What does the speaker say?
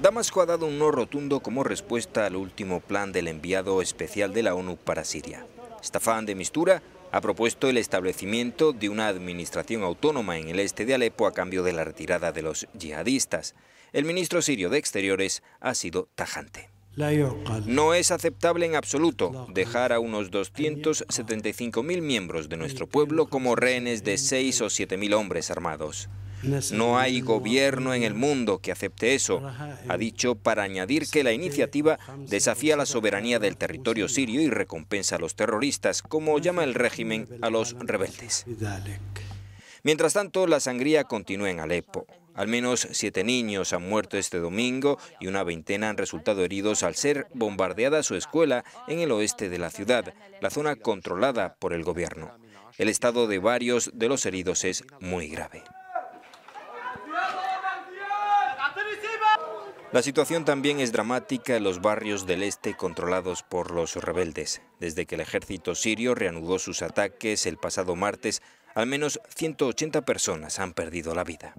Damasco ha dado un no rotundo como respuesta al último plan del enviado especial de la ONU para Siria. Staffan de Mistura ha propuesto el establecimiento de una administración autónoma en el este de Alepo a cambio de la retirada de los yihadistas. El ministro sirio de Exteriores ha sido tajante. No es aceptable en absoluto dejar a unos 275.000 miembros de nuestro pueblo como rehenes de 6 o 7.000 hombres armados. No hay gobierno en el mundo que acepte eso, ha eh, dicho para añadir que la iniciativa desafía la soberanía del territorio sirio y recompensa a los terroristas, como llama el régimen a los rebeldes. Mientras tanto, la sangría continúa en Alepo. Al menos siete niños han muerto este domingo y una veintena han resultado heridos al ser bombardeada su escuela en el oeste de la ciudad, la zona controlada por el gobierno. El estado de varios de los heridos es muy grave. La situación también es dramática en los barrios del este controlados por los rebeldes. Desde que el ejército sirio reanudó sus ataques el pasado martes, al menos 180 personas han perdido la vida.